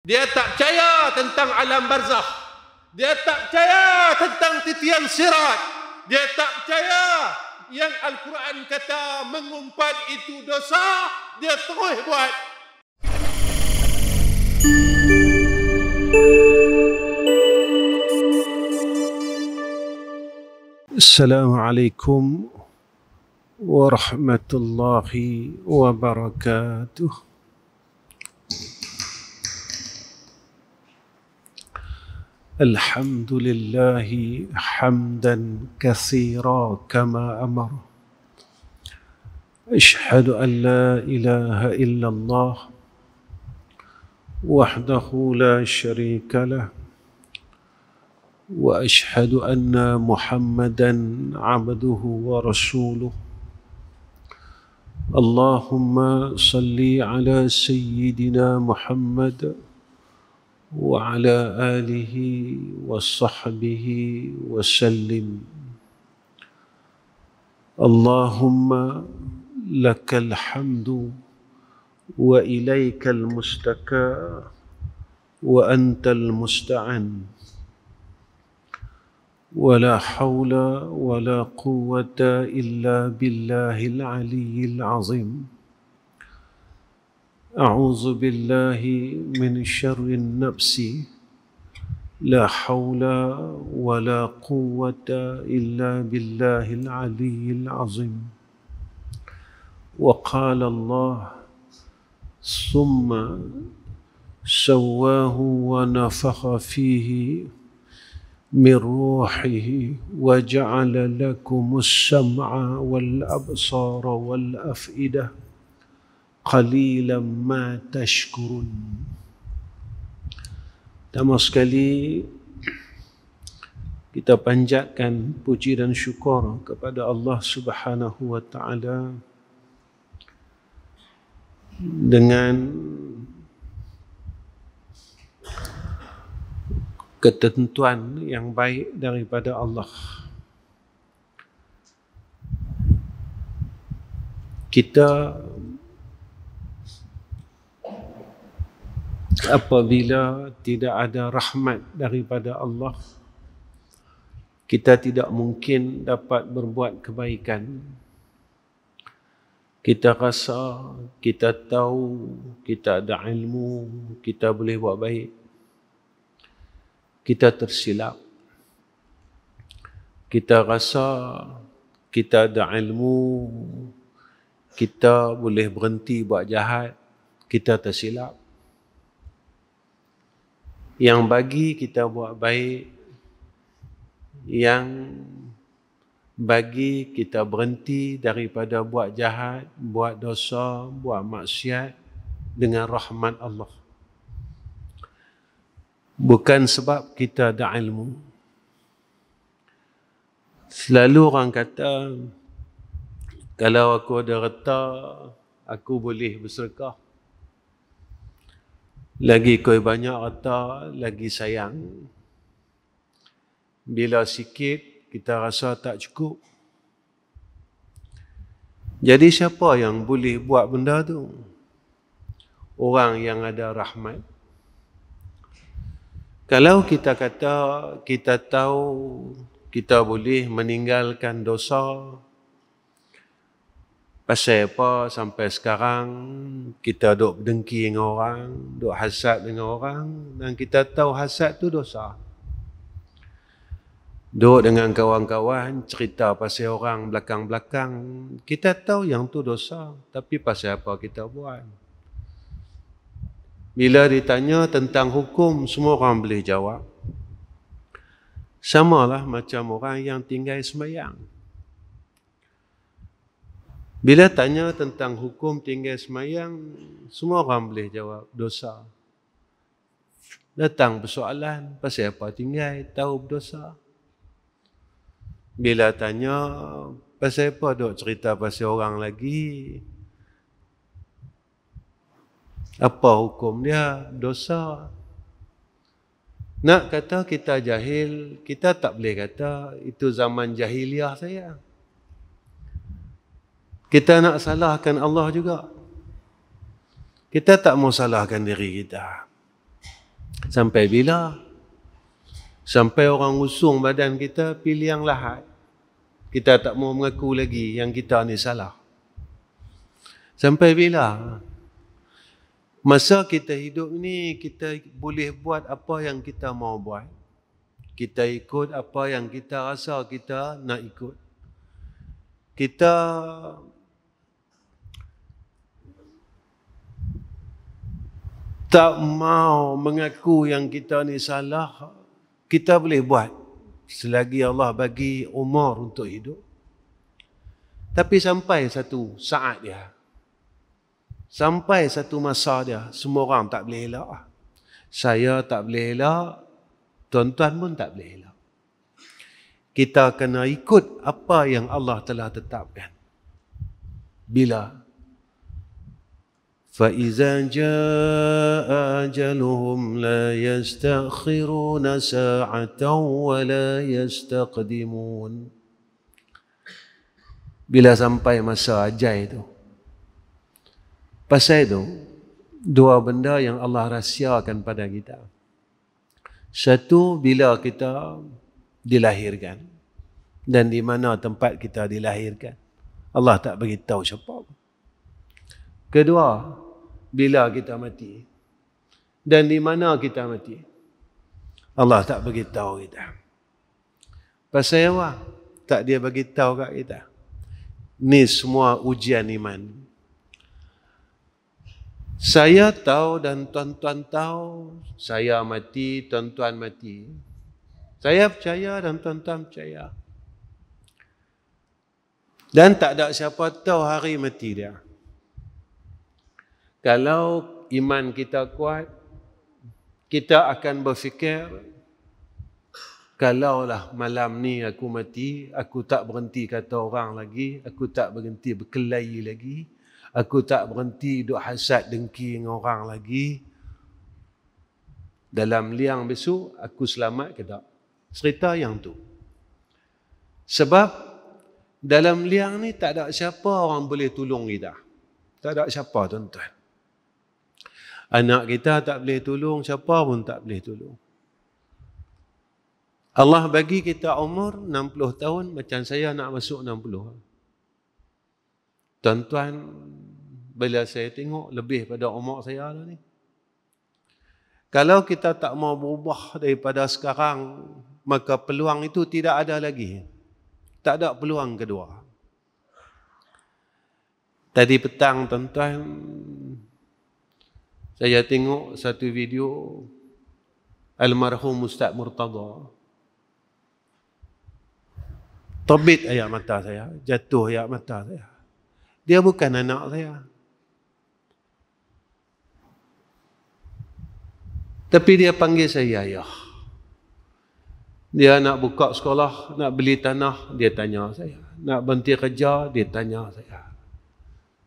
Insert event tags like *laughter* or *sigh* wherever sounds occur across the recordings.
Dia tak percaya tentang alam barzakh. Dia tak percaya tentang titian sirat. Dia tak percaya yang Al-Quran kata mengumpat itu dosa. Dia terus buat. Assalamualaikum warahmatullahi wabarakatuh. الحمد لله حمدا كثيرا كما امر اشهد ان لا اله الا الله وحده لا شريك له واشهد ان محمدا عبده ورسوله اللهم صل على سيدنا محمد وعلى اله وصحبه وسلم اللهم لك الحمد واليك المستكى وانت المستعان ولا حول ولا قوه الا بالله العلي العظيم أعوذ بالله من شر النفس لا حول ولا قوة إلا بالله العلي العظيم وقال الله ثم سواه ونفخ فيه من روحه وجعل لكم السمع والأبصار والأفئدة قليلا ما تشكرون Pertama sekali kita panjatkan puji dan syukur kepada Allah Subhanahu wa taala dengan ketentuan yang baik daripada Allah. Kita apabila tidak ada rahmat daripada Allah kita tidak mungkin dapat berbuat kebaikan kita rasa kita tahu kita ada ilmu kita boleh buat baik kita tersilap kita rasa kita ada ilmu kita boleh berhenti buat jahat kita tersilap yang bagi kita buat baik yang bagi kita berhenti daripada buat jahat, buat dosa, buat maksiat dengan rahmat Allah. Bukan sebab kita ada ilmu. Selalu orang kata, kalau aku ada retak, aku boleh bersedekah lagi kau banyak harta, lagi sayang. Bila sikit, kita rasa tak cukup. Jadi siapa yang boleh buat benda tu? Orang yang ada rahmat. Kalau kita kata kita tahu kita boleh meninggalkan dosa, Pasal apa sampai sekarang kita dok dengki dengan orang, dok hasad dengan orang dan kita tahu hasad tu dosa. Dok dengan kawan-kawan cerita pasal orang belakang-belakang, kita tahu yang tu dosa. Tapi pasal apa kita buat? Bila ditanya tentang hukum, semua orang boleh jawab. Samalah macam orang yang tinggal semayang. Bila tanya tentang hukum tinggal semayang, semua orang boleh jawab dosa. Datang persoalan, pasal apa tinggal, tahu berdosa. Bila tanya, pasal apa dok cerita pasal orang lagi, apa hukum dia? Dosa. Nak kata kita jahil, kita tak boleh kata itu zaman jahiliah Saya. Kita nak salahkan Allah juga. Kita tak mau salahkan diri kita. Sampai bila? Sampai orang usung badan kita pilih yang lahat. Kita tak mau mengaku lagi yang kita ni salah. Sampai bila? Masa kita hidup ni kita boleh buat apa yang kita mau buat. Kita ikut apa yang kita rasa kita nak ikut. Kita tak mau mengaku yang kita ni salah kita boleh buat selagi Allah bagi umur untuk hidup tapi sampai satu saat dia sampai satu masa dia semua orang tak boleh elak saya tak boleh elak tuan-tuan pun tak boleh elak kita kena ikut apa yang Allah telah tetapkan bila فإذا جاء أجلهم لا يستأخرون ساعة ولا يستقدمون Bila sampai masa ajal itu Pasal itu Dua benda yang Allah rahsiakan pada kita Satu bila kita dilahirkan Dan di mana tempat kita dilahirkan Allah tak beritahu siapa Kedua, bila kita mati dan di mana kita mati. Allah tak bagi tahu kita. Pasal apa? Tak dia bagi tahu kat kita. Ni semua ujian iman. Saya tahu dan tuan-tuan tahu saya mati, tuan-tuan mati. Saya percaya dan tuan-tuan percaya. Dan tak ada siapa tahu hari mati dia kalau iman kita kuat, kita akan berfikir, kalaulah malam ni aku mati, aku tak berhenti kata orang lagi, aku tak berhenti berkelahi lagi, aku tak berhenti duk hasad dengki dengan orang lagi, dalam liang besok, aku selamat ke tak? Cerita yang tu. Sebab dalam liang ni tak ada siapa orang boleh tolong kita. Tak ada siapa tuan-tuan. Anak kita tak boleh tolong, siapa pun tak boleh tolong. Allah bagi kita umur 60 tahun, macam saya nak masuk 60. Tuan-tuan, bila saya tengok lebih pada umur saya lah ni. Kalau kita tak mau berubah daripada sekarang, maka peluang itu tidak ada lagi. Tak ada peluang kedua. Tadi petang tuan-tuan, saya tengok satu video almarhum Ustaz Murtada. Terbit air mata saya, jatuh air mata saya. Dia bukan anak saya. Tapi dia panggil saya ayah. Dia nak buka sekolah, nak beli tanah, dia tanya saya. Nak berhenti kerja, dia tanya saya.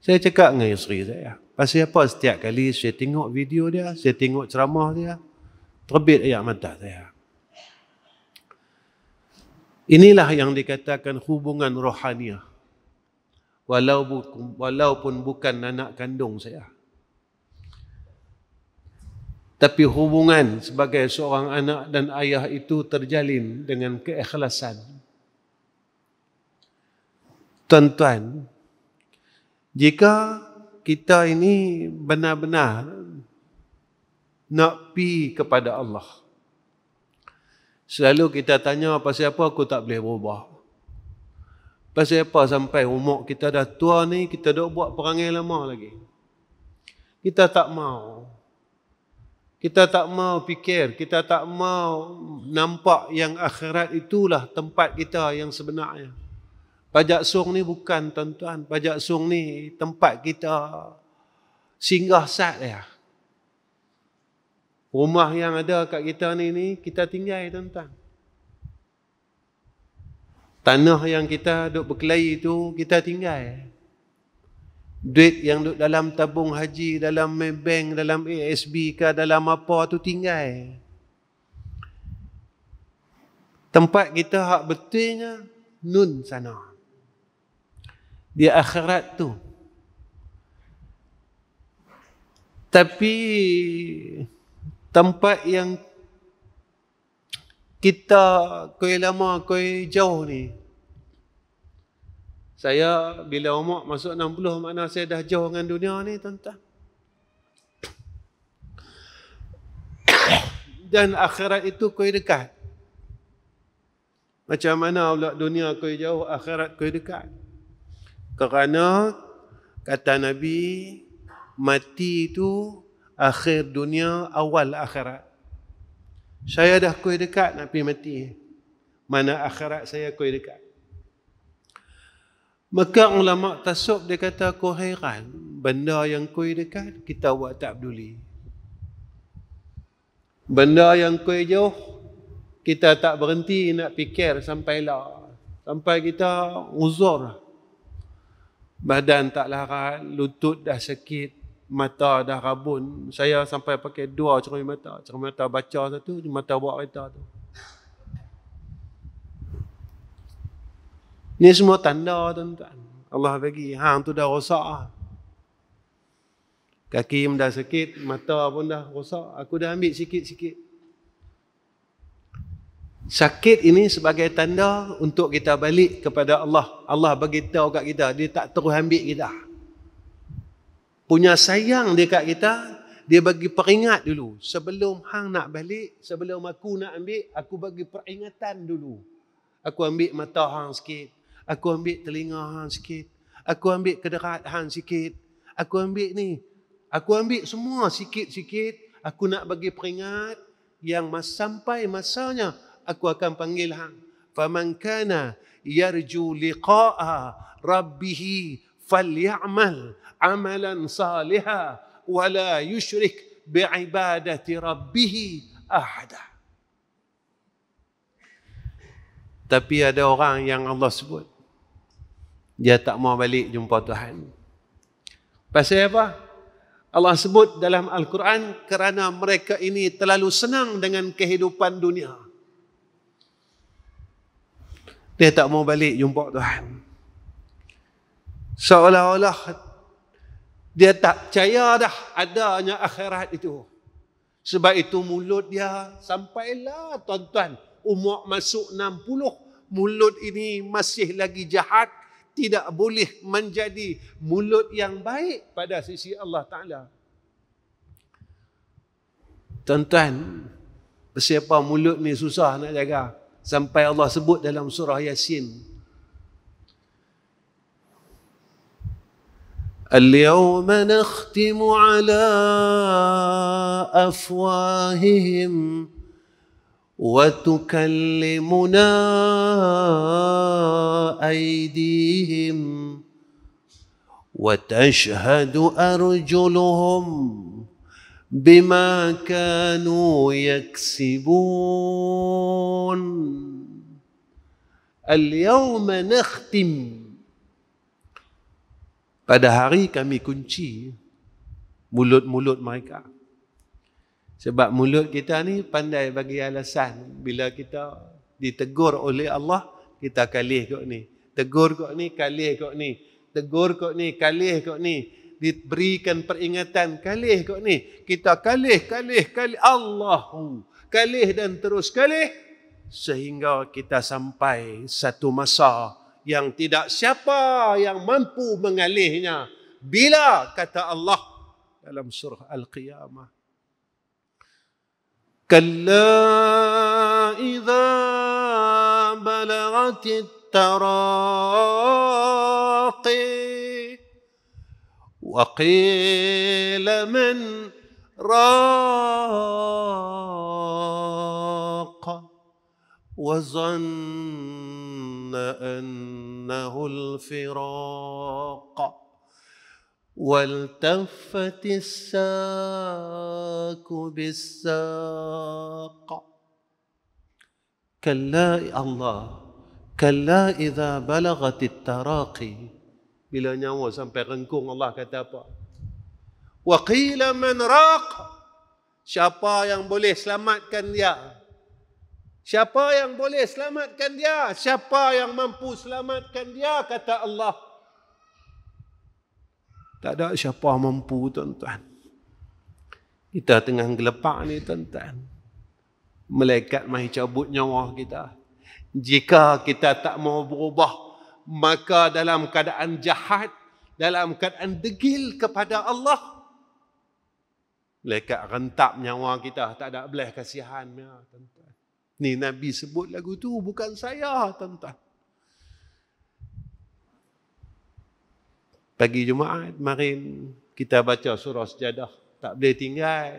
Saya cakap dengan isteri saya. Pasal apa setiap kali saya tengok video dia, saya tengok ceramah dia, terbit ayat mata saya. Inilah yang dikatakan hubungan rohaniah. Walaupun, walaupun bukan anak kandung saya. Tapi hubungan sebagai seorang anak dan ayah itu terjalin dengan keikhlasan. Tuan-tuan, jika kita ini benar-benar nak pi kepada Allah. Selalu kita tanya apa siapa aku tak boleh berubah. Pasal apa sampai umur kita dah tua ni kita dok buat perangai lama lagi. Kita tak mau. Kita tak mau fikir, kita tak mau nampak yang akhirat itulah tempat kita yang sebenarnya. Pajak Sung ni bukan tuan-tuan. Pajak Sung ni tempat kita singgah sat ya. Rumah yang ada kat kita ni, ni kita tinggal tuan-tuan. Tanah yang kita duk berkelahi tu kita tinggal. Duit yang duk dalam tabung haji, dalam bank, dalam ASB ke dalam apa tu tinggal. Tempat kita hak betulnya nun sana di akhirat tu. Tapi tempat yang kita koi lama koi jauh ni. Saya bila umur masuk 60 mana saya dah jauh dengan dunia ni tuan-tuan. Dan akhirat itu koi dekat. Macam mana pula dunia koi jauh, akhirat koi dekat kerana kata Nabi mati itu akhir dunia awal akhirat. Saya dah koi dekat nak mati. Mana akhirat saya koi dekat. Maka ulama tasawuf dia kata kau hairan benda yang koi dekat kita buat tak peduli. Benda yang koi jauh kita tak berhenti nak fikir sampai lah. Sampai kita uzur lah badan tak larat, lutut dah sakit, mata dah rabun. Saya sampai pakai dua cermin mata. Cermin mata baca satu, mata buat kereta tu. Ni semua tanda tuan-tuan. Allah bagi, hang tu dah rosak. Ah. Kaki pun dah sakit, mata pun dah rosak. Aku dah ambil sikit-sikit. Sakit ini sebagai tanda untuk kita balik kepada Allah. Allah bagi beritahu kat kita, dia tak terus ambil kita. Punya sayang dia kat kita, dia bagi peringat dulu. Sebelum hang nak balik, sebelum aku nak ambil, aku bagi peringatan dulu. Aku ambil mata hang sikit. Aku ambil telinga hang sikit. Aku ambil kederat hang sikit. Aku ambil ni. Aku ambil semua sikit-sikit. Aku nak bagi peringat yang sampai masanya aku akan panggil hang. Faman kana yarju liqa'a rabbih faly'amal amalan saliha wa la yushrik bi'ibadati rabbih ahada. Tapi ada orang yang Allah sebut dia tak mau balik jumpa Tuhan. Pasal apa? Allah sebut dalam Al-Quran kerana mereka ini terlalu senang dengan kehidupan dunia. Dia tak mau balik jumpa Tuhan. Seolah-olah dia tak percaya dah adanya akhirat itu. Sebab itu mulut dia sampailah tuan-tuan umur masuk 60 mulut ini masih lagi jahat tidak boleh menjadi mulut yang baik pada sisi Allah Ta'ala. Tuan-tuan, bersiapa mulut ni susah nak jaga. Sampai Allah sebut dalam surah Yasin. اليوم نختم على أفواههم وتكلمنا أيديهم وتشهد أرجلهم بما كانوا يكسبون اليوم نختم pada hari kami kunci mulut-mulut mereka sebab mulut kita ni pandai bagi alasan bila kita ditegur oleh Allah kita kalih kok ni tegur kok ni kalih kok ni tegur kok ni kalih kok ni, kok ni diberikan peringatan kalih kok ni. Kita kalih, kalih, kalih. Allahu. Kalih dan terus kalih. Sehingga kita sampai satu masa yang tidak siapa yang mampu mengalihnya. Bila kata Allah dalam surah Al-Qiyamah. Kalla idha balagatit tarah. وقيل من راق وظن انه الفراق والتفت الساك بالساق كلا الله كلا اذا بلغت التراقي bila nyawa sampai rengkung Allah kata apa wa qila man raq siapa yang boleh selamatkan dia siapa yang boleh selamatkan dia siapa yang mampu selamatkan dia kata Allah tak ada siapa mampu tuan-tuan kita tengah gelepak ni tuan-tuan malaikat mai cabut nyawa kita jika kita tak mau berubah maka dalam keadaan jahat dalam keadaan degil kepada Allah lekat rentap nyawa kita tak ada belah kasihan ya tuan-tuan ni nabi sebut lagu tu bukan saya tuan-tuan pagi jumaat marin kita baca surah sajadah tak boleh tinggal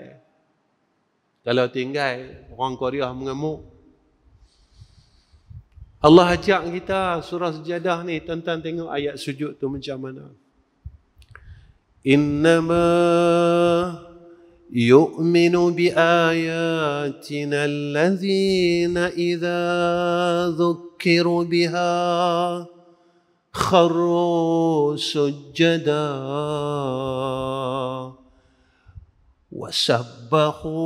kalau tinggal orang Korea mengemuk Allah ajak kita surah sejadah ni tentang tengok ayat sujud tu macam mana. Innama yu'minu bi ayatina allazina idza dhukkiru biha kharu sujada wa sabbahu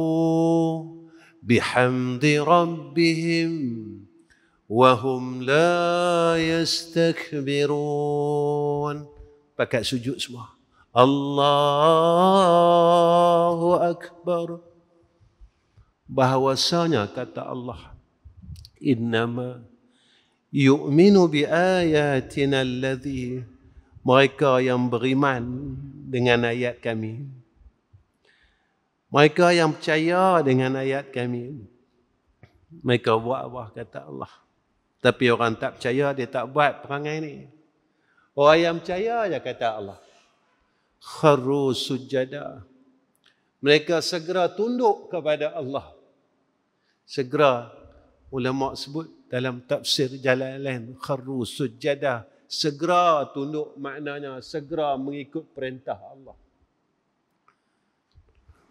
bihamdi rabbihim Wahum la yastakbirun. pakai sujud semua Allahu akbar bahwasanya kata Allah innama yu'minu bi ayatina alladhi mereka yang beriman dengan ayat kami mereka yang percaya dengan ayat kami mereka buat apa kata Allah tapi orang tak percaya, dia tak buat perangai ni. Orang yang percaya, dia kata Allah. Kharu sujada. Mereka segera tunduk kepada Allah. Segera, ulama sebut dalam tafsir jalan lain, kharu sujada. Segera tunduk maknanya, segera mengikut perintah Allah.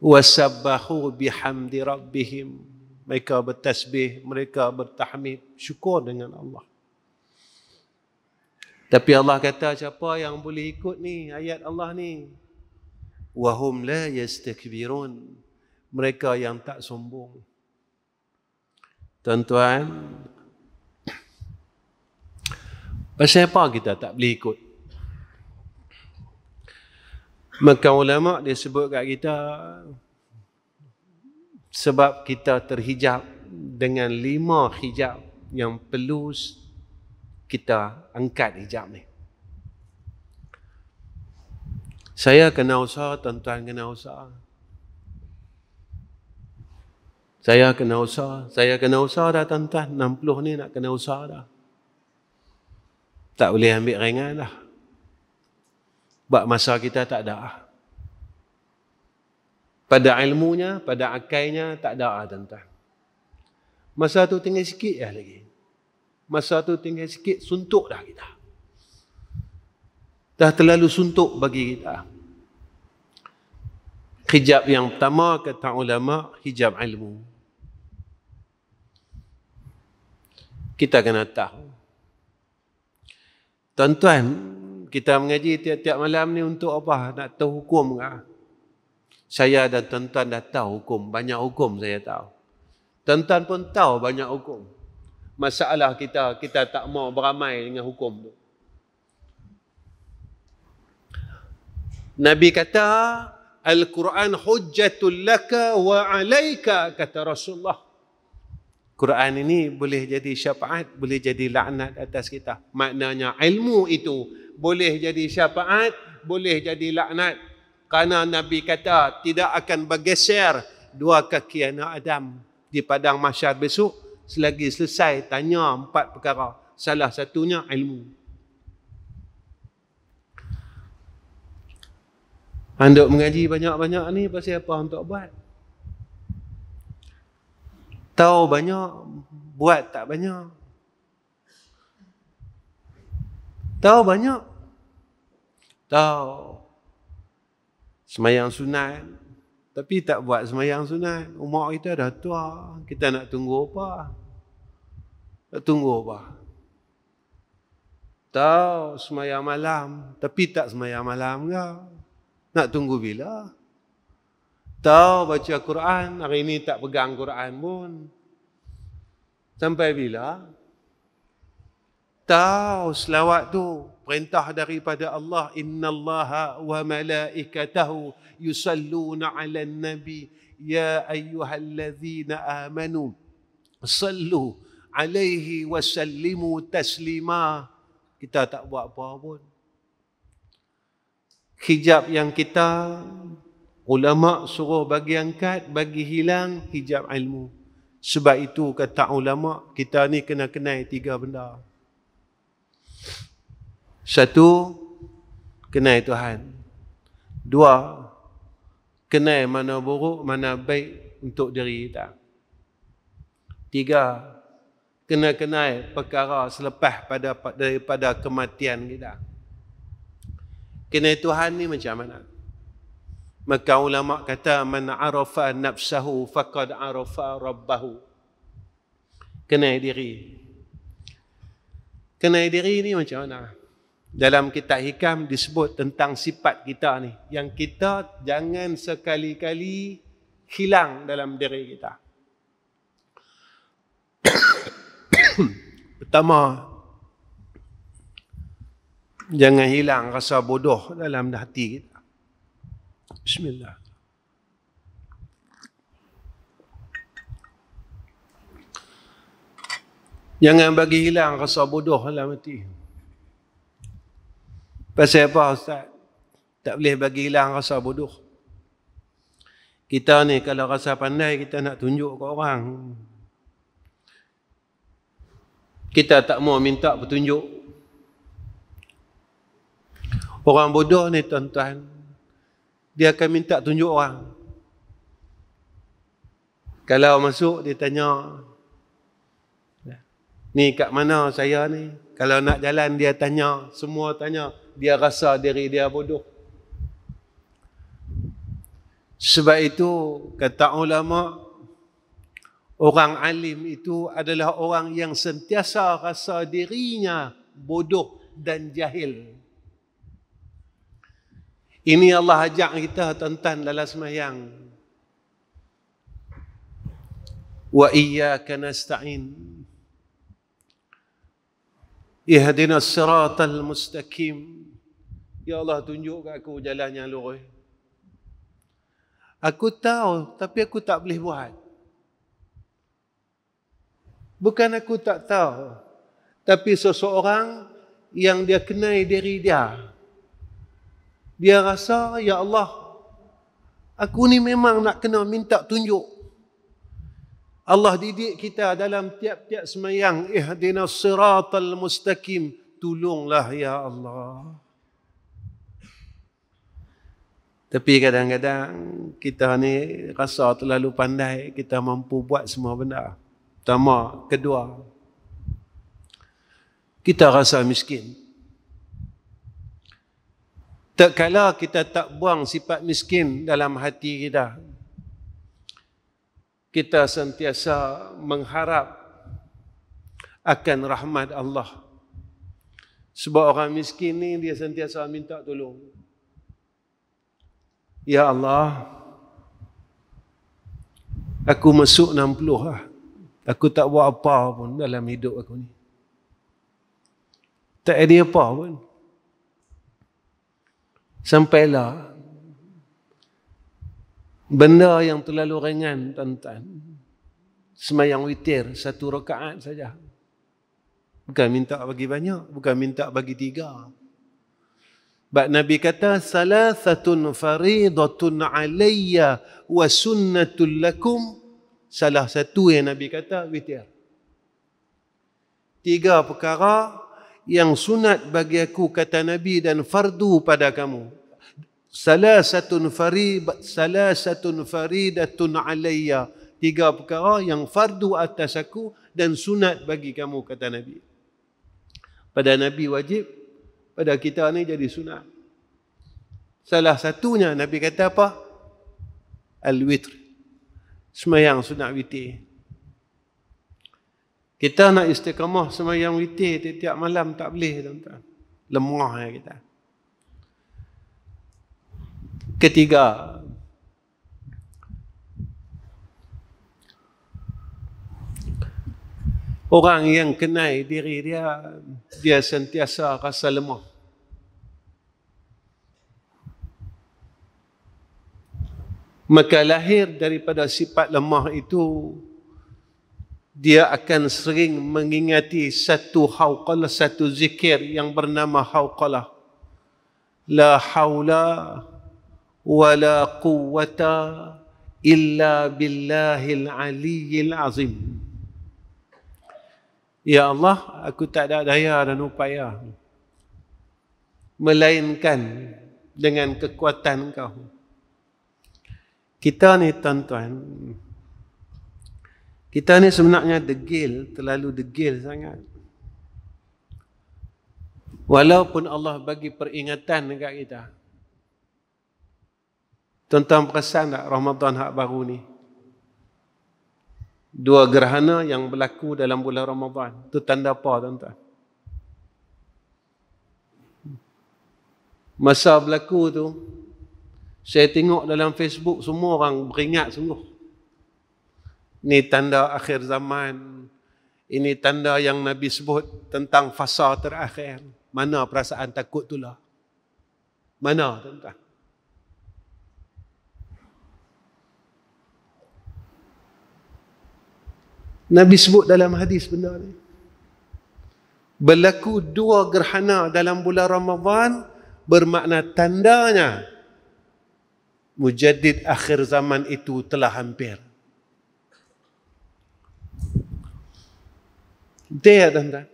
Wasabahu bihamdi rabbihim. bihamdi rabbihim. Mereka bertasbih, mereka bertahmid, syukur dengan Allah. Tapi Allah kata siapa yang boleh ikut ni ayat Allah ni? Wahum la yastakbirun. Mereka yang tak sombong. Tuan-tuan, pasal apa kita tak boleh ikut? Maka ulama dia sebut kat kita, sebab kita terhijab dengan lima hijab yang perlu kita angkat hijab ni. Saya kena usaha, tuan-tuan kena usaha. Saya kena usaha, saya kena usaha dah tuan-tuan. 60 ni nak kena usaha dah. Tak boleh ambil ringan dah. Sebab masa kita tak ada lah pada ilmunya, pada akainya tak ada ah tuan-tuan. Masa tu tinggal sikit ya lagi. Masa tu tinggal sikit suntuk dah kita. Dah terlalu suntuk bagi kita. Hijab yang pertama kata ulama hijab ilmu. Kita kena tahu. Tuan-tuan, kita mengaji tiap-tiap malam ni untuk apa? Nak tahu hukum ke? Kan? saya dan tuan-tuan dah tahu hukum. Banyak hukum saya tahu. Tuan-tuan pun tahu banyak hukum. Masalah kita, kita tak mau beramai dengan hukum tu. Nabi kata, Al-Quran hujjatul laka wa alaika, kata Rasulullah. Quran ini boleh jadi syafaat, boleh jadi laknat atas kita. Maknanya ilmu itu boleh jadi syafaat, boleh jadi laknat Karena Nabi kata tidak akan bergeser dua kaki anak Adam di padang masyar besok selagi selesai tanya empat perkara. Salah satunya ilmu. Anduk mengaji banyak-banyak ni pasal apa untuk buat? Tahu banyak, buat tak banyak. Tahu banyak. Tahu semayang sunat tapi tak buat semayang sunat umur kita dah tua kita nak tunggu apa nak tunggu apa tahu semayang malam tapi tak semayang malam ke nak tunggu bila tahu baca Quran hari ini tak pegang Quran pun sampai bila tahu selawat tu perintah daripada Allah innallaha wa malaikatahu yusalluna 'alan nabi ya ayyuhallazina amanu sallu 'alaihi wa sallimu taslima kita tak buat apa pun hijab yang kita ulama suruh bagi angkat bagi hilang hijab ilmu sebab itu kata ulama kita ni kena kenai tiga benda satu, kenai Tuhan. Dua, kenai mana buruk, mana baik untuk diri kita. Tiga, kena kenai perkara selepas pada daripada kematian kita. Kenai Tuhan ni macam mana? Maka ulama kata man arafa nafsahu faqad arafa rabbahu. Kenai diri. Kenai diri ni macam mana? dalam kitab hikam disebut tentang sifat kita ni yang kita jangan sekali-kali hilang dalam diri kita. *coughs* Pertama jangan hilang rasa bodoh dalam hati kita. Bismillah. Jangan bagi hilang rasa bodoh dalam hati. Pasal apa Ustaz? Tak boleh bagi hilang rasa bodoh. Kita ni kalau rasa pandai kita nak tunjuk ke orang. Kita tak mau minta petunjuk. Orang bodoh ni tuan-tuan. Dia akan minta tunjuk orang. Kalau masuk dia tanya. Ni kat mana saya ni? Kalau nak jalan dia tanya. Semua tanya dia rasa diri dia bodoh. Sebab itu kata ulama orang alim itu adalah orang yang sentiasa rasa dirinya bodoh dan jahil. Ini Allah ajak kita tentang dalam semayang. Wa iyyaka nasta'in. Ihdinas siratal mustaqim. Ya Allah tunjukkan aku jalan yang lurus. Aku tahu tapi aku tak boleh buat. Bukan aku tak tahu. Tapi seseorang yang dia kenai diri dia. Dia rasa, Ya Allah, aku ni memang nak kena minta tunjuk. Allah didik kita dalam tiap-tiap semayang. Ihdina siratal mustaqim. Tolonglah Ya Allah. Tapi kadang-kadang kita ni rasa terlalu pandai, kita mampu buat semua benda. Pertama, kedua, kita rasa miskin. Tak kala kita tak buang sifat miskin dalam hati kita, kita sentiasa mengharap akan rahmat Allah. Sebab orang miskin ni dia sentiasa minta tolong. Ya Allah, aku masuk 60 lah. Aku tak buat apa pun dalam hidup aku ni. Tak ada apa pun. Sampailah benda yang terlalu ringan tuan-tuan. Semayang witir satu rokaan saja. Bukan minta bagi banyak, bukan minta bagi Tiga. Sebab Nabi kata salasatun faridatun alayya wa sunnatul lakum salah satu yang Nabi kata witir. Tiga perkara yang sunat bagi aku kata Nabi dan fardu pada kamu. Salasatun fari salasatun faridatun alayya tiga perkara yang fardu atas aku dan sunat bagi kamu kata Nabi. Pada Nabi wajib pada kita ni jadi sunat. Salah satunya Nabi kata apa? Al-witr. Semayang sunat witi. Kita nak istiqamah semayang witi tiap-tiap malam tak boleh. tuan ya kita. Ketiga. Orang yang kenai diri dia, dia sentiasa rasa lemah. maka lahir daripada sifat lemah itu dia akan sering mengingati satu hauqalah satu zikir yang bernama hauqalah la haula wala quwwata illa billahil aliyil azim ya allah aku tak ada daya dan upaya melainkan dengan kekuatan engkau kita ni tuan-tuan kita ni sebenarnya degil terlalu degil sangat walaupun Allah bagi peringatan dekat kita tuan-tuan perasan tak Ramadan hak baru ni dua gerhana yang berlaku dalam bulan Ramadan itu tanda apa tuan-tuan masa berlaku tu saya tengok dalam Facebook semua orang beringat sungguh. Ini tanda akhir zaman. Ini tanda yang Nabi sebut tentang fasa terakhir. Mana perasaan takut tu lah? Mana tuan-tuan? Nabi sebut dalam hadis benda ni. Berlaku dua gerhana dalam bulan Ramadhan bermakna tandanya mujadid akhir zaman itu telah hampir. Dia tanda.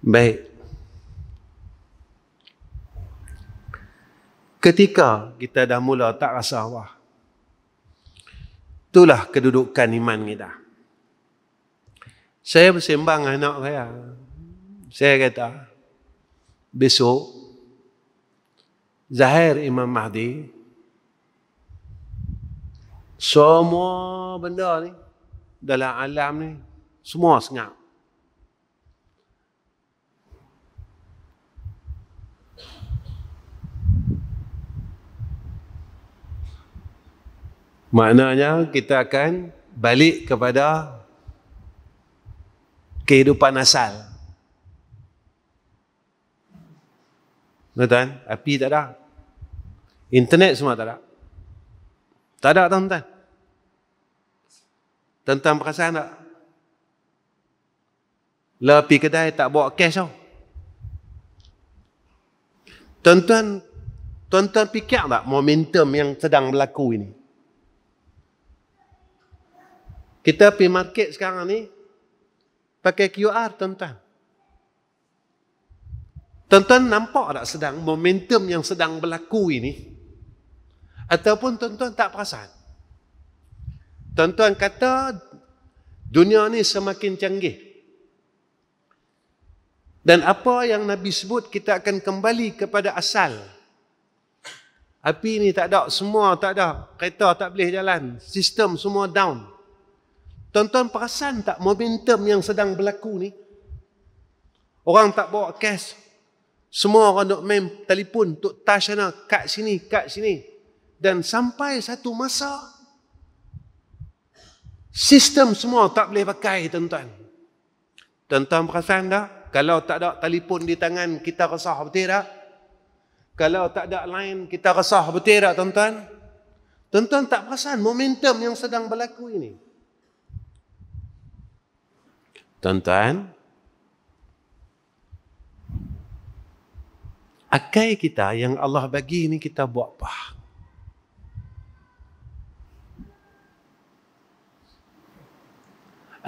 Baik. Ketika kita dah mula tak rasa wah, Itulah kedudukan iman kita. Saya bersembang anak saya. Saya kata, besok Zahir Imam Mahdi semua benda ni dalam alam ni semua sengap. Maknanya kita akan balik kepada kehidupan asal. Betul kan? Api tak ada. Internet semua tak ada. Tak ada tuan-tuan. Tuan-tuan perasan tak? Lepas pergi kedai tak bawa cash tau. Tuan-tuan, tuan-tuan fikir tak momentum yang sedang berlaku ini? Kita pergi market sekarang ni, pakai QR tuan-tuan. Tuan-tuan nampak tak sedang momentum yang sedang berlaku ini? Ataupun tuan-tuan tak perasan. Tuan-tuan kata dunia ni semakin canggih. Dan apa yang Nabi sebut kita akan kembali kepada asal. Api ni tak ada, semua tak ada. Kereta tak boleh jalan. Sistem semua down. Tuan-tuan perasan tak momentum yang sedang berlaku ni? Orang tak bawa cash. Semua orang nak main telefon untuk touch sana, kat sini, kat sini. Dan sampai satu masa, sistem semua tak boleh pakai tuan-tuan. Tuan-tuan perasan tak? Kalau tak ada telefon di tangan, kita resah betul tak? Kalau tak ada lain, kita resah betul tak tuan-tuan? Tuan-tuan tak perasan momentum yang sedang berlaku ini. Tuan-tuan, akai kita yang Allah bagi ini kita buat apa?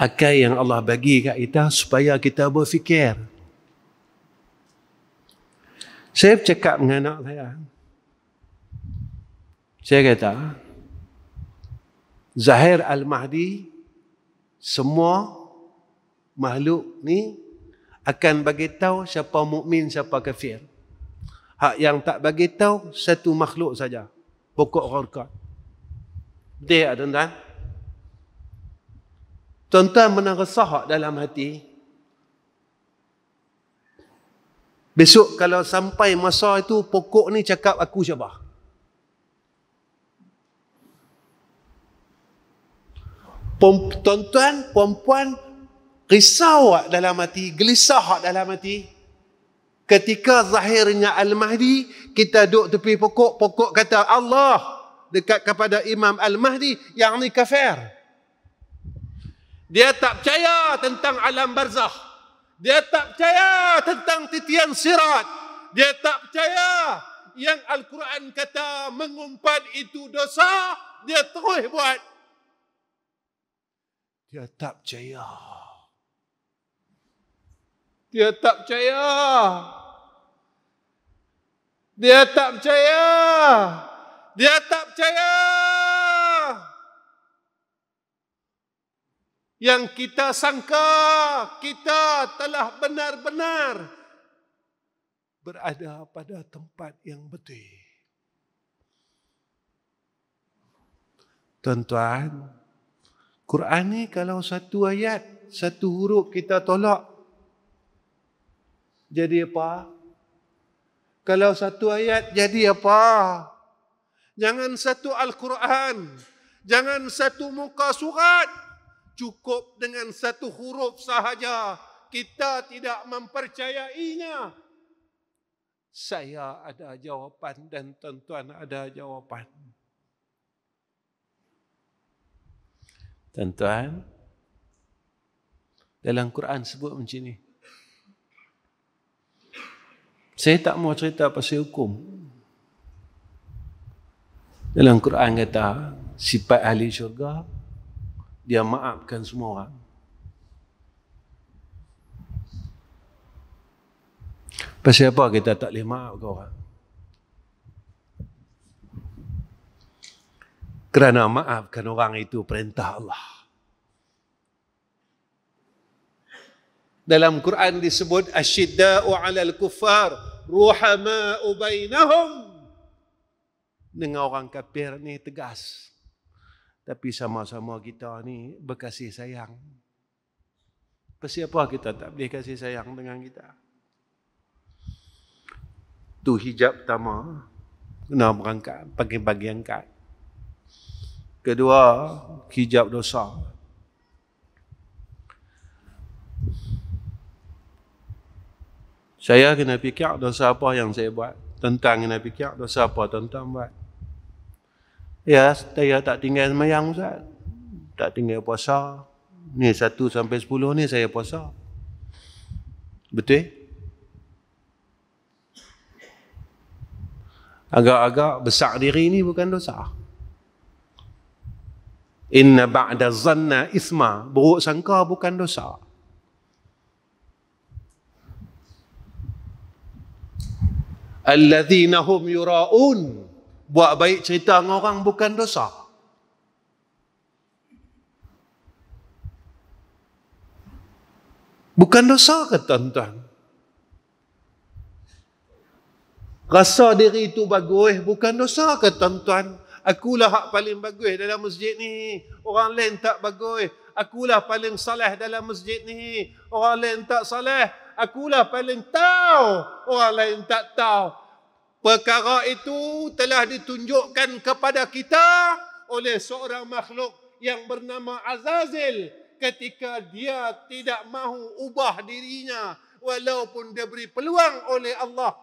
akal yang Allah bagi kat kita supaya kita berfikir. Saya cakap dengan anak saya. Saya kata, Zahir Al-Mahdi, semua makhluk ni akan bagi tahu siapa mukmin siapa kafir. Hak yang tak bagi tahu satu makhluk saja, pokok ghorqat. Dia ada tak? Tuan-tuan pernah resah dalam hati. Besok kalau sampai masa itu pokok ni cakap aku siapa? Tuan-tuan, puan-puan risau dalam hati, gelisah dalam hati. Ketika zahirnya Al-Mahdi, kita duduk tepi pokok, pokok kata Allah dekat kepada Imam Al-Mahdi yang ni kafir. Dia tak percaya tentang alam barzah. Dia tak percaya tentang titian sirat. Dia tak percaya yang Al-Quran kata mengumpat itu dosa. Dia terus buat. Dia tak percaya. Dia tak percaya. Dia tak percaya. Dia tak percaya. Dia tak percaya. yang kita sangka kita telah benar-benar berada pada tempat yang betul. Tuan-tuan, Quran ni kalau satu ayat, satu huruf kita tolak, jadi apa? Kalau satu ayat, jadi apa? Jangan satu Al-Quran, jangan satu muka surat, cukup dengan satu huruf sahaja kita tidak mempercayainya saya ada jawapan dan tuan-tuan ada jawapan tuan-tuan dalam Quran sebut macam ni saya tak mau cerita pasal hukum dalam Quran kata sifat ahli syurga dia maafkan semua orang. Pasal apa kita tak boleh maafkan orang? Kerana maafkan orang itu perintah Allah. Dalam Quran disebut asyidda'u al kuffar ruhama'u bainahum dengan orang kafir ni tegas. Tapi sama-sama kita ni berkasih sayang. Pesiapa kita tak boleh kasih sayang dengan kita. Tu hijab pertama. Kena berangkat, pagi-pagi angkat. Kedua, hijab dosa. Saya kena fikir dosa apa yang saya buat. Tentang kena fikir dosa apa tentang buat. Ya, saya tak tinggal semayang Ustaz. Tak tinggal puasa. Ni satu sampai sepuluh ni saya puasa. Betul? Agak-agak besar diri ni bukan dosa. Inna ba'da zanna isma. Buruk sangka bukan dosa. Alladhinahum yura'un. Alladhinahum yura'un buat baik cerita dengan orang bukan dosa. Bukan dosa ke tuan-tuan? Rasa diri itu bagus bukan dosa ke tuan-tuan? Akulah hak paling bagus dalam masjid ni. Orang lain tak bagus. Akulah paling salah dalam masjid ni. Orang lain tak salah. Akulah paling tahu. Orang lain tak tahu perkara itu telah ditunjukkan kepada kita oleh seorang makhluk yang bernama Azazil ketika dia tidak mahu ubah dirinya walaupun dia beri peluang oleh Allah.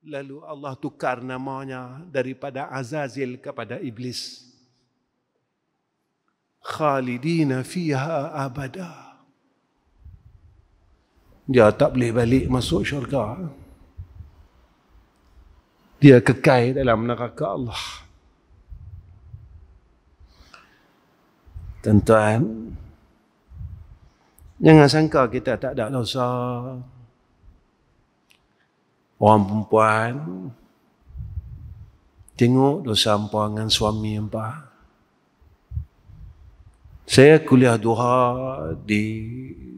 Lalu Allah tukar namanya daripada Azazil kepada Iblis. Khalidina fiha abada. Dia tak boleh balik masuk syurga. Dia tak boleh balik masuk syurga dia kekal dalam neraka Allah. Tuan-tuan, jangan sangka kita tak ada dosa. Orang perempuan, tengok dosa empat dengan suami empat. Saya kuliah duha di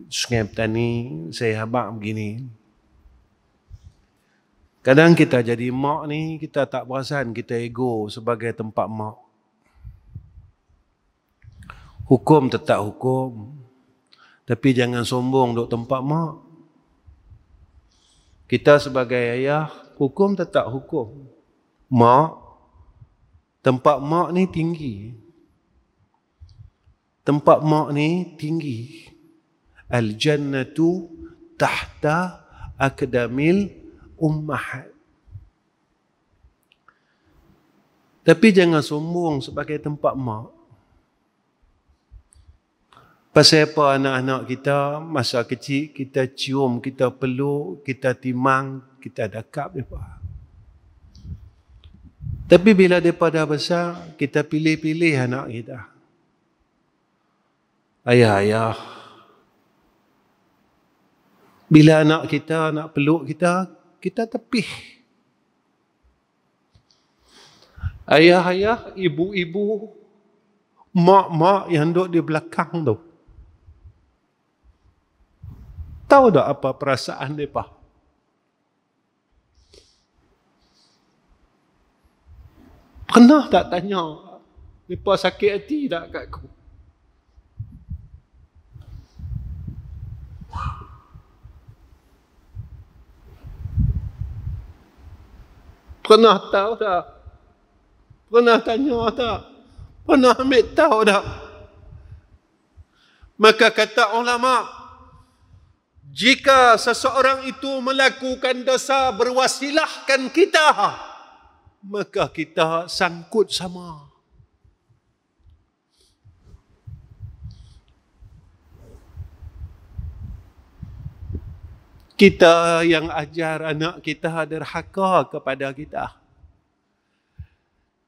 Sungai Petani, saya habak begini. Kadang kita jadi mak ni, kita tak perasan kita ego sebagai tempat mak. Hukum tetap hukum. Tapi jangan sombong duduk tempat mak. Kita sebagai ayah, hukum tetap hukum. Mak, tempat mak ni tinggi. Tempat mak ni tinggi. Al-jannatu tahta akdamil ummahat. Tapi jangan sombong sebagai tempat mak. Pasal apa anak-anak kita masa kecil kita cium, kita peluk, kita timang, kita dakap mereka. Tapi bila dia pada besar, kita pilih-pilih anak kita. Ayah-ayah. Bila anak kita nak peluk kita, kita tepih. Ayah-ayah, ibu-ibu, mak-mak yang duduk di belakang tu. Tahu tak apa perasaan mereka? Pernah tak tanya, mereka sakit hati tak kat aku? pernah tahu tak? Pernah tanya tak? Pernah ambil tahu tak? Maka kata ulama, jika seseorang itu melakukan dosa berwasilahkan kita, maka kita sangkut sama. kita yang ajar anak kita derhaka kepada kita.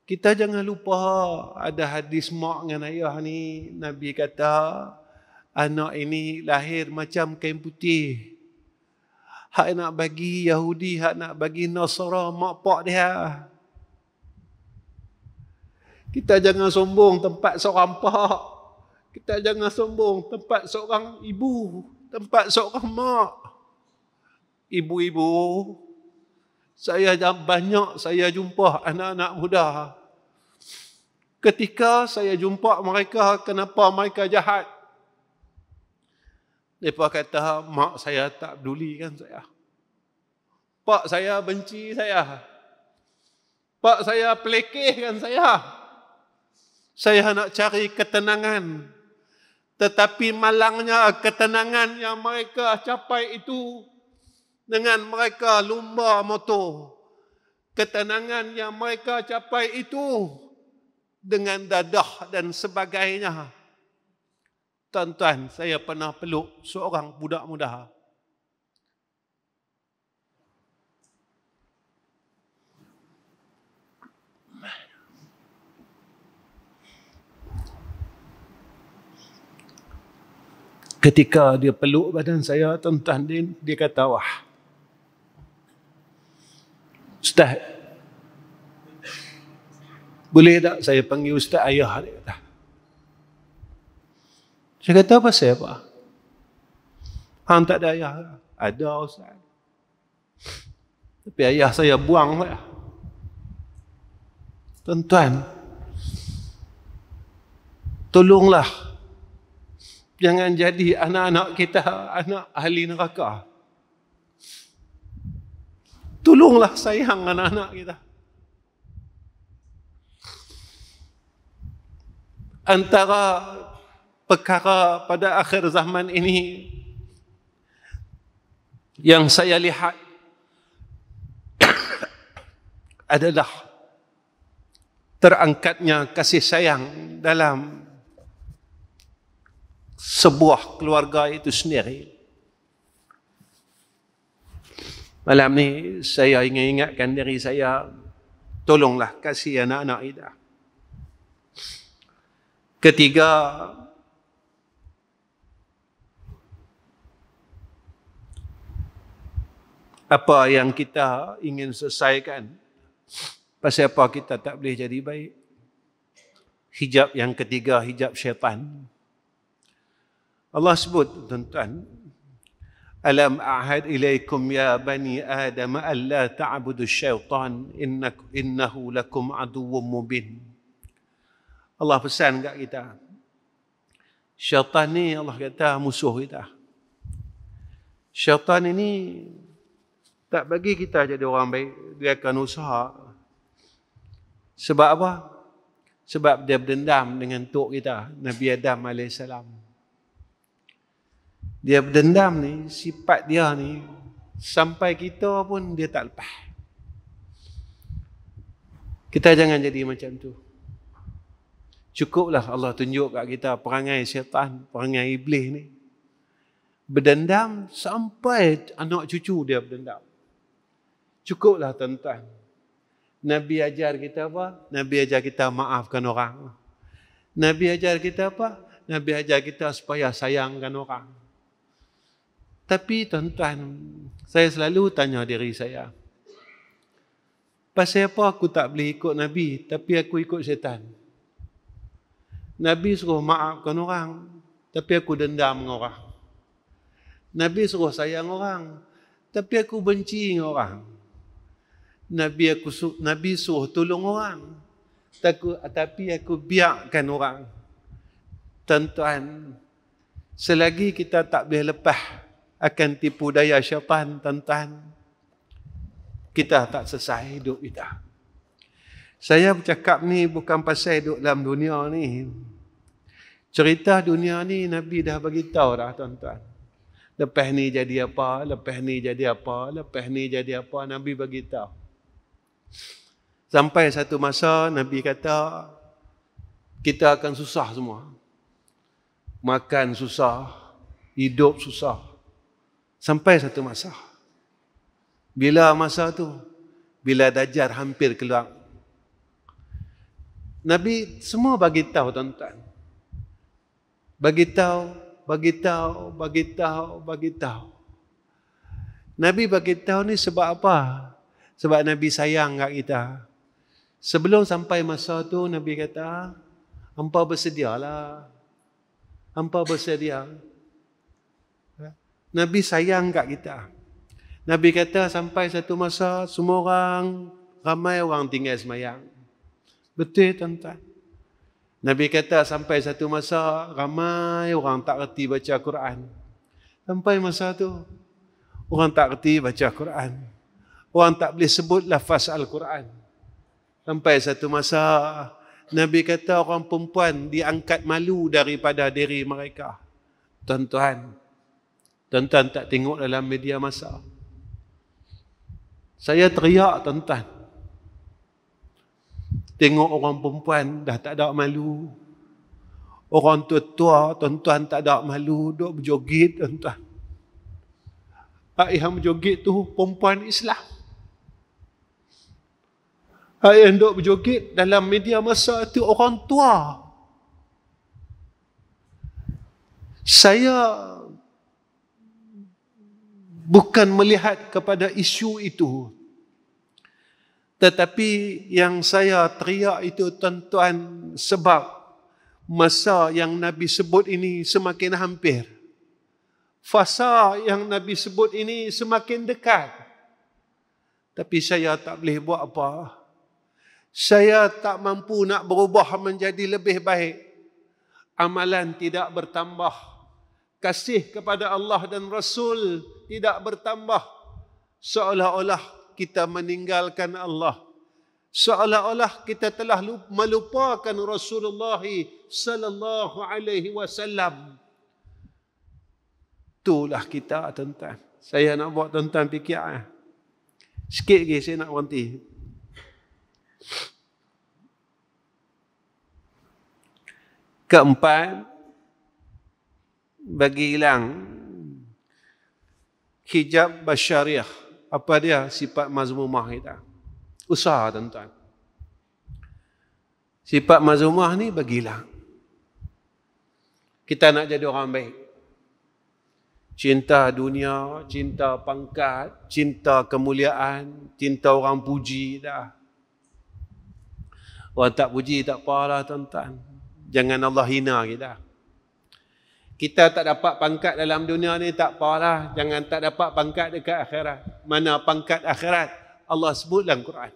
Kita jangan lupa ada hadis mak dengan ayah ni. Nabi kata, anak ini lahir macam kain putih. Hak nak bagi Yahudi, hak nak bagi Nasara, mak pak dia. Kita jangan sombong tempat seorang pak. Kita jangan sombong tempat seorang ibu, tempat seorang mak ibu-ibu. Saya banyak saya jumpa anak-anak muda. Ketika saya jumpa mereka, kenapa mereka jahat? Mereka kata, mak saya tak peduli kan saya. Pak saya benci saya. Pak saya pelekeh kan saya. Saya nak cari ketenangan. Tetapi malangnya ketenangan yang mereka capai itu dengan mereka lumba motor. Ketenangan yang mereka capai itu dengan dadah dan sebagainya. Tuan-tuan, saya pernah peluk seorang budak muda. Ketika dia peluk badan saya, tuan-tuan, dia kata, wah, Ustaz. Boleh tak saya panggil Ustaz ayah dia kata. Saya kata apa saya apa? Hang tak ada ayah. Ada Ustaz. Tapi ayah saya buang lah. Tuan-tuan, tolonglah. Jangan jadi anak-anak kita anak ahli neraka. Neraka. Tolonglah sayang anak-anak kita. Antara perkara pada akhir zaman ini yang saya lihat *coughs* adalah terangkatnya kasih sayang dalam sebuah keluarga itu sendiri. Malam ni saya ingin ingatkan diri saya, tolonglah kasih anak-anak Ida. Ketiga, apa yang kita ingin selesaikan, pasal apa kita tak boleh jadi baik. Hijab yang ketiga, hijab syaitan. Allah sebut, tuan-tuan, ألم أعهد إليكم يا بني آدم ألا تعبدوا الشيطان إنك إنه لكم عدو مبين الله pesan dekat kita syaitan ni Allah kata musuh kita syaitan ini tak bagi kita jadi orang baik dia akan usaha sebab apa sebab dia berdendam dengan tok kita Nabi Adam alaihissalam dia berdendam ni sifat dia ni sampai kita pun dia tak lepas kita jangan jadi macam tu cukuplah Allah tunjuk kat kita perangai syaitan perangai iblis ni berdendam sampai anak cucu dia berdendam cukuplah tuan-tuan Nabi ajar kita apa? Nabi ajar kita maafkan orang. Nabi ajar kita apa? Nabi ajar kita supaya sayangkan orang. Tapi tuan-tuan, saya selalu tanya diri saya. Pasal apa aku tak boleh ikut Nabi tapi aku ikut syaitan? Nabi suruh maafkan orang tapi aku dendam dengan orang. Nabi suruh sayang orang tapi aku benci dengan orang. Nabi aku Nabi suruh tolong orang tapi aku biarkan orang. Tuan-tuan, selagi kita tak boleh lepas akan tipu daya syaitan tuan-tuan kita tak selesai hidup kita saya bercakap ni bukan pasal hidup dalam dunia ni cerita dunia ni nabi dah bagi tahu dah tuan-tuan lepas ni jadi apa lepas ni jadi apa lepas ni jadi apa nabi bagi tahu sampai satu masa nabi kata kita akan susah semua makan susah hidup susah Sampai satu masa. Bila masa tu? Bila dajar hampir keluar. Nabi semua bagi tahu tuan-tuan. Bagi tahu, bagi tahu, bagi tahu, bagi tahu. Nabi bagi tahu ni sebab apa? Sebab Nabi sayang kat kita. Sebelum sampai masa tu Nabi kata, "Hampa bersedialah." Hampa bersedia. Nabi sayang kat kita. Nabi kata sampai satu masa semua orang, ramai orang tinggal semayang. Betul tuan-tuan. Nabi kata sampai satu masa ramai orang tak reti baca Quran. Sampai masa tu orang tak reti baca Quran. Orang tak boleh sebut lafaz Al-Quran. Sampai satu masa Nabi kata orang perempuan diangkat malu daripada diri mereka. Tuan-tuan, Tuan-tuan tak tengok dalam media masa. Saya teriak tuan-tuan. Tengok orang perempuan dah tak ada malu. Orang tua-tua, tuan-tuan tak ada malu. Duduk berjoget, tuan-tuan. Hak yang berjoget tu perempuan Islam. Hak yang duduk berjoget dalam media masa tu orang tua. Saya bukan melihat kepada isu itu. Tetapi yang saya teriak itu tuan-tuan sebab masa yang Nabi sebut ini semakin hampir. Fasa yang Nabi sebut ini semakin dekat. Tapi saya tak boleh buat apa. Saya tak mampu nak berubah menjadi lebih baik. Amalan tidak bertambah kasih kepada Allah dan Rasul tidak bertambah seolah-olah kita meninggalkan Allah seolah-olah kita telah melupakan Rasulullah sallallahu alaihi wasallam itulah kita tuan-tuan saya nak buat tuan-tuan fikir eh sikit lagi saya nak berhenti keempat bagi hilang hijab basyariah. Apa dia sifat mazmumah kita? Usaha tuan-tuan. Sifat mazmumah ni bagi hilang. Kita nak jadi orang baik. Cinta dunia, cinta pangkat, cinta kemuliaan, cinta orang puji dah. Orang tak puji tak apalah tuan-tuan. Jangan Allah hina kita. Gitu. Kita tak dapat pangkat dalam dunia ni tak apalah. Jangan tak dapat pangkat dekat akhirat. Mana pangkat akhirat? Allah sebut dalam Quran.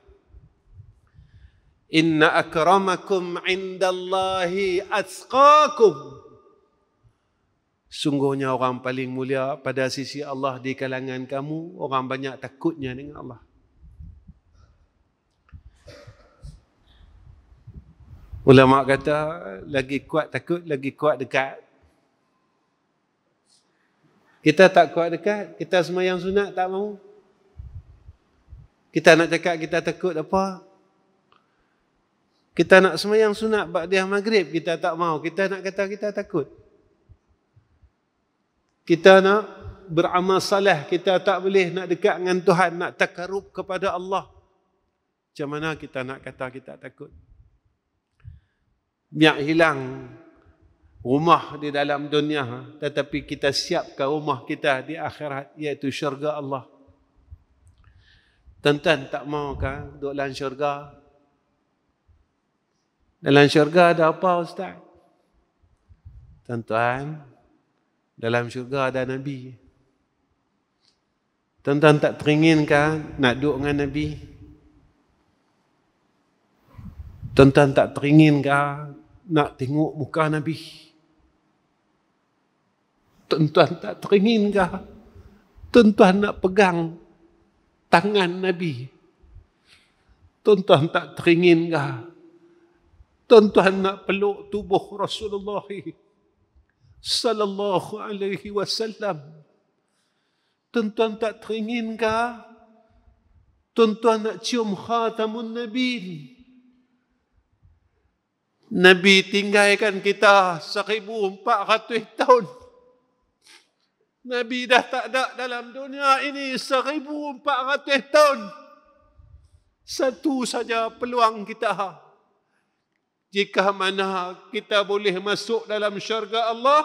Inna akramakum indallahi asqakum. Sungguhnya orang paling mulia pada sisi Allah di kalangan kamu, orang banyak takutnya dengan Allah. Ulama kata lagi kuat takut lagi kuat dekat kita tak kuat dekat, kita semayang sunat tak mau. Kita nak cakap kita takut apa? Kita nak semayang sunat ba'diah maghrib, kita tak mau. Kita nak kata kita takut. Kita nak beramal salih, kita tak boleh nak dekat dengan Tuhan, nak takarub kepada Allah. Macam mana kita nak kata kita takut? Yang hilang rumah di dalam dunia ha. tetapi kita siapkan rumah kita di akhirat iaitu syurga Allah. Tentang tak mau kan duduk dalam syurga? Dalam syurga ada apa Ustaz? tuan dalam syurga ada Nabi. tuan tak teringin kan nak duduk dengan Nabi? tuan tak teringin kan nak tengok muka Nabi tuan-tuan tak teringin ke? Tuan-tuan nak pegang tangan Nabi? Tuan-tuan tak teringin ke? Tuan-tuan nak peluk tubuh Rasulullah sallallahu alaihi wasallam? Tuan-tuan tak teringin ke? Tuan-tuan nak cium khatamun Nabi? Nabi tinggalkan kita 1400 tahun. Nabi dah tak ada dalam dunia ini 1400 tahun. Satu saja peluang kita. Ha. Jika mana kita boleh masuk dalam syurga Allah,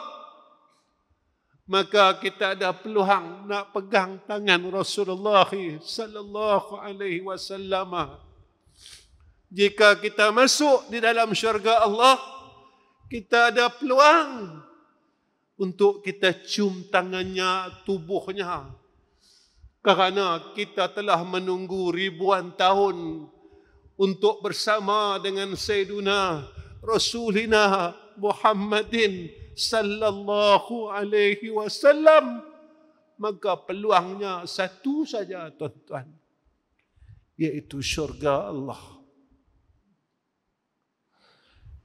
maka kita ada peluang nak pegang tangan Rasulullah sallallahu alaihi wasallam. Jika kita masuk di dalam syurga Allah, kita ada peluang untuk kita cium tangannya, tubuhnya. Kerana kita telah menunggu ribuan tahun untuk bersama dengan Sayyiduna Rasulina Muhammadin sallallahu alaihi wasallam maka peluangnya satu saja tuan-tuan iaitu syurga Allah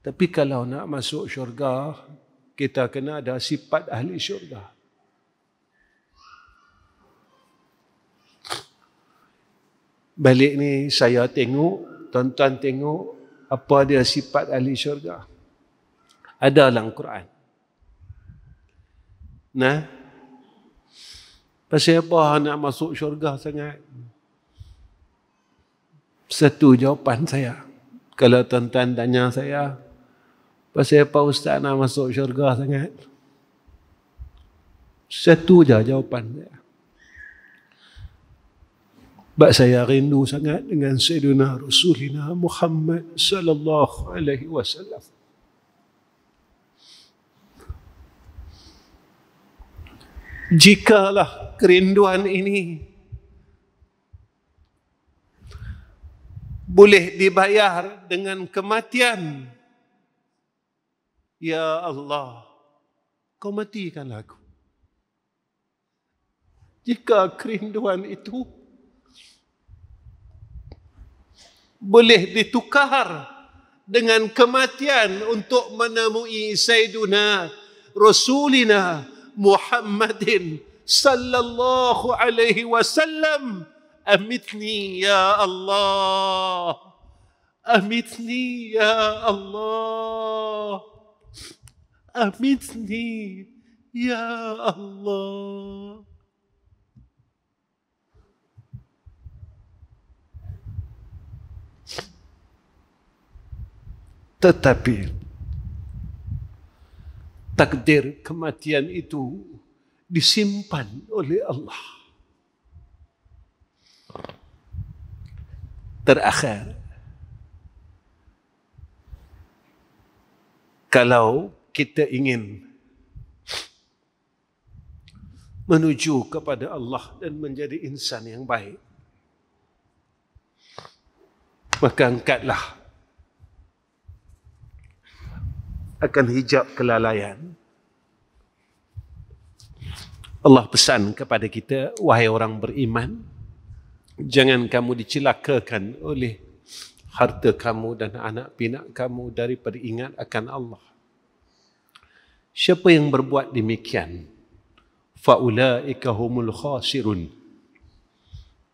tapi kalau nak masuk syurga kita kena ada sifat ahli syurga. Balik ni saya tengok, tuan-tuan tengok apa dia sifat ahli syurga. Ada dalam Quran. Nah. Pasal apa nak masuk syurga sangat? Satu jawapan saya. Kalau tuan-tuan tanya saya, Pasal apa ustaz nak masuk syurga sangat? Satu je jawapan dia. Sebab saya rindu sangat dengan Sayyidina Rasulina Muhammad sallallahu alaihi wasallam. Jikalah kerinduan ini boleh dibayar dengan kematian, Ya Allah, kau matikan aku. Jika kerinduan itu boleh ditukar dengan kematian untuk menemui Sayyiduna Rasulina Muhammadin sallallahu alaihi wasallam amitni ya Allah amitni ya Allah أمتني ya Allah. Tetapi takdir kematian itu disimpan oleh Allah. Terakhir, kalau kita ingin menuju kepada Allah dan menjadi insan yang baik maka angkatlah akan hijab kelalaian Allah pesan kepada kita wahai orang beriman jangan kamu dicelakakan oleh harta kamu dan anak pinak kamu daripada ingat akan Allah Siapa yang berbuat demikian? Faulaika humul khasirun.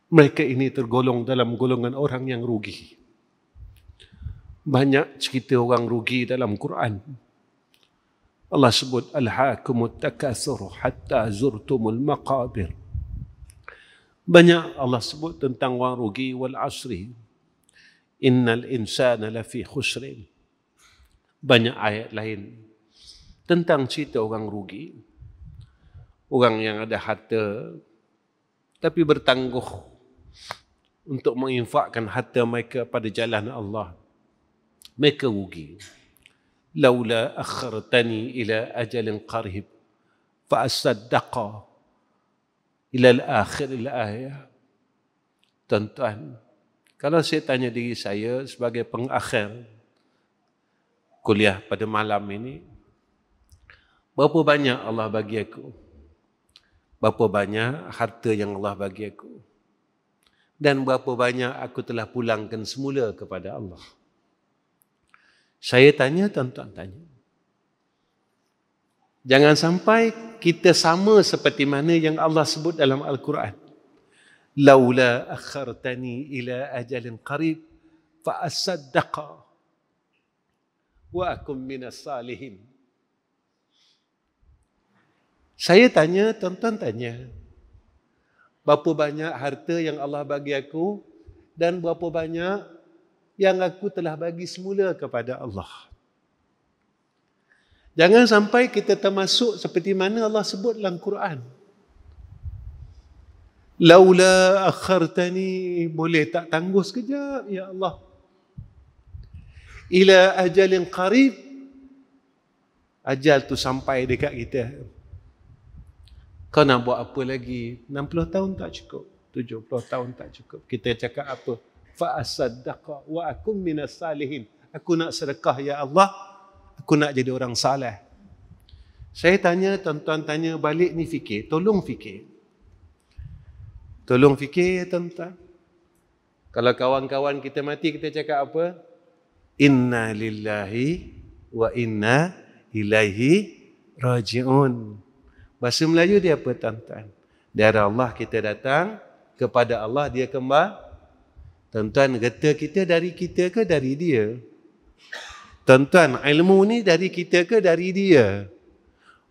Mereka ini tergolong dalam golongan orang yang rugi. Banyak cerita orang rugi dalam Quran. Allah sebut alhaakumut takatsur hatta zurtumul maqabir. Banyak Allah sebut tentang orang rugi wal asri. Innal insana lafi khusr. Banyak ayat lain tentang cerita orang rugi. Orang yang ada harta tapi bertangguh untuk menginfakkan harta mereka pada jalan Allah. Mereka rugi. Laula akhartani ila ajalin qarib fa asaddaqa ila al-akhir al-ayah. tuan kalau saya tanya diri saya sebagai pengakhir kuliah pada malam ini, Berapa banyak Allah bagi aku? Berapa banyak harta yang Allah bagi aku? Dan berapa banyak aku telah pulangkan semula kepada Allah? Saya tanya, tuan-tuan tanya. Jangan sampai kita sama seperti mana yang Allah sebut dalam Al-Quran. Laula akhartani ila ajalin qarib fa asaddaqa wa akum minas salihin. Saya tanya, tuan-tuan tanya. Berapa banyak harta yang Allah bagi aku dan berapa banyak yang aku telah bagi semula kepada Allah. Jangan sampai kita termasuk seperti mana Allah sebut dalam Quran. Laula akhartani boleh tak tangguh sekejap ya Allah. Ila ajalin qarib ajal tu sampai dekat kita. Kau nak buat apa lagi? 60 tahun tak cukup. 70 tahun tak cukup. Kita cakap apa? Fa'asaddaqa wa'akum minas salihin. Aku nak sedekah, Ya Allah. Aku nak jadi orang saleh. Saya tanya, tuan-tuan tanya balik ni fikir. Tolong fikir. Tolong fikir ya tuan-tuan. Kalau kawan-kawan kita mati, kita cakap apa? Inna lillahi wa inna ilaihi raji'un. Bahasa Melayu dia apa tuan-tuan? Dari Allah kita datang, kepada Allah dia kembali. Tuan-tuan, reta kita dari kita ke dari dia? Tuan-tuan, ilmu ni dari kita ke dari dia?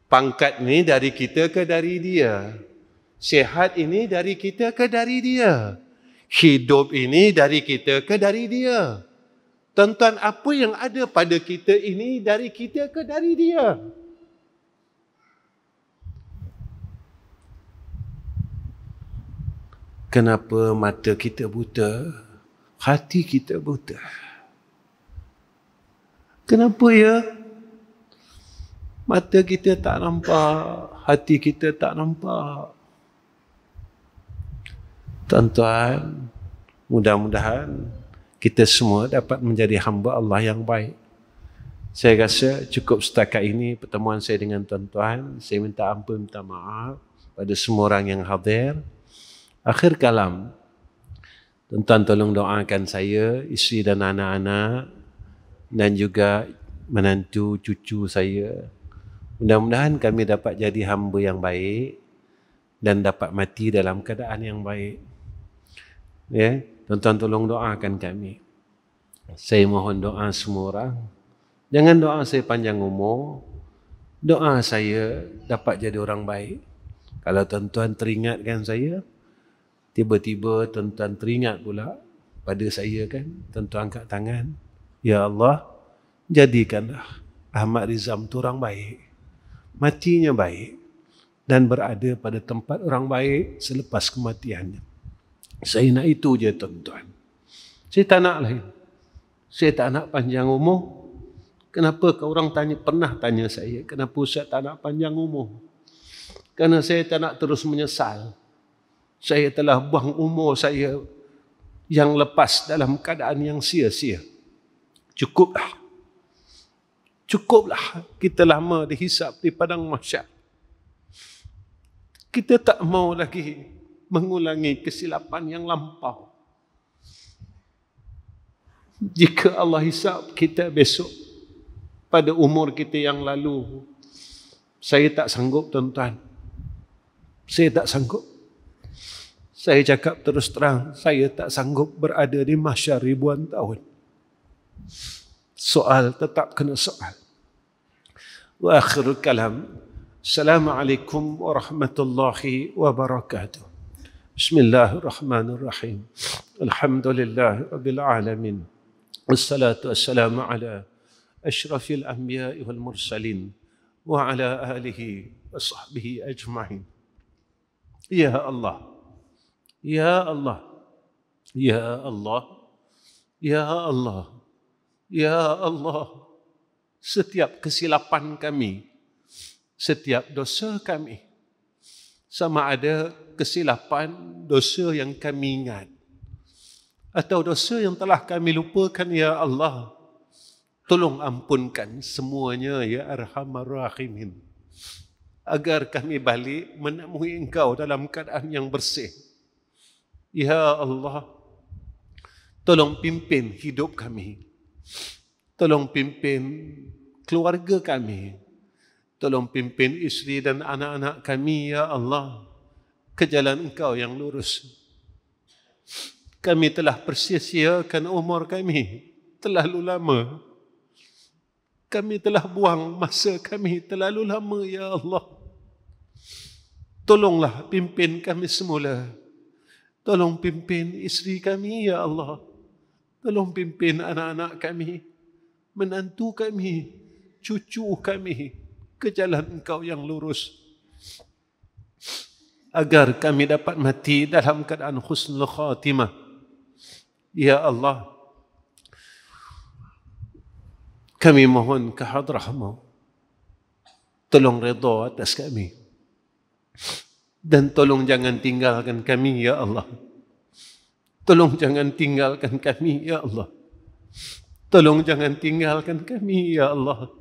Pangkat ni dari kita ke dari dia? Sehat ini dari kita ke dari dia? Hidup ini dari kita ke dari dia? Tuan-tuan, apa yang ada pada kita ini dari kita ke dari dia? kenapa mata kita buta, hati kita buta. Kenapa ya? Mata kita tak nampak, hati kita tak nampak. Tuan-tuan, mudah-mudahan kita semua dapat menjadi hamba Allah yang baik. Saya rasa cukup setakat ini pertemuan saya dengan tuan-tuan. Saya minta ampun, minta maaf pada semua orang yang hadir. Akhir kalam, tuan tolong doakan saya, isteri dan anak-anak dan juga menantu cucu saya. Mudah-mudahan kami dapat jadi hamba yang baik dan dapat mati dalam keadaan yang baik. Ya, tuan tolong doakan kami. Saya mohon doa semua orang. Jangan doa saya panjang umur. Doa saya dapat jadi orang baik. Kalau tuan-tuan teringatkan saya, Tiba-tiba tuan-tuan teringat pula pada saya kan, tuan-tuan angkat tangan. Ya Allah, jadikanlah Ahmad Rizam tu orang baik. Matinya baik dan berada pada tempat orang baik selepas kematiannya. Saya nak itu je tuan-tuan. Saya tak nak lain. Saya tak nak panjang umur. Kenapa kau orang tanya pernah tanya saya kenapa saya tak nak panjang umur? Karena saya tak nak terus menyesal saya telah buang umur saya yang lepas dalam keadaan yang sia-sia. Cukuplah. Cukuplah kita lama dihisap di padang masyarakat. Kita tak mau lagi mengulangi kesilapan yang lampau. Jika Allah hisap kita besok pada umur kita yang lalu, saya tak sanggup tuan-tuan. Saya tak sanggup. Saya cakap terus terang, saya tak sanggup berada di mahsyar ribuan tahun. Soal tetap kena soal. Wa akhirul kalam. Assalamualaikum warahmatullahi wabarakatuh. Bismillahirrahmanirrahim. Alhamdulillah rabbil alamin. Wassalatu wassalamu ala asyrafil anbiya'i wal mursalin wa ala alihi wa sahbihi ajma'in. Ya Allah, Ya Allah. Ya Allah. Ya Allah. Ya Allah. Setiap kesilapan kami, setiap dosa kami, sama ada kesilapan dosa yang kami ingat atau dosa yang telah kami lupakan, Ya Allah, tolong ampunkan semuanya, Ya Arhamar Rahimin, agar kami balik menemui Engkau dalam keadaan yang bersih. Ya Allah, tolong pimpin hidup kami. Tolong pimpin keluarga kami. Tolong pimpin isteri dan anak-anak kami, Ya Allah, ke jalan Engkau yang lurus. Kami telah persia-siakan umur kami terlalu lama. Kami telah buang masa kami terlalu lama, Ya Allah. Tolonglah pimpin kami semula. Ya Allah. Tolong pimpin isteri kami, Ya Allah. Tolong pimpin anak-anak kami, menantu kami, cucu kami ke jalan engkau yang lurus. Agar kami dapat mati dalam keadaan khusnul khatimah. Ya Allah, kami mohon ke Tolong redha atas kami dan tolong jangan tinggalkan kami ya Allah. Tolong jangan tinggalkan kami ya Allah. Tolong jangan tinggalkan kami ya Allah.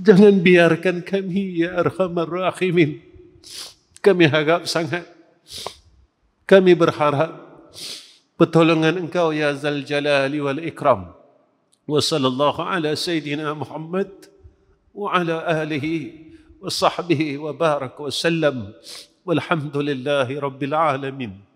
Jangan biarkan kami ya Arhamar Rahimin. Kami harap sangat. Kami berharap pertolongan engkau ya Zal Jalali wal Ikram. وصلى الله على سيدنا محمد وعلى اله وصحبه وبارك وسلم والحمد لله رب العالمين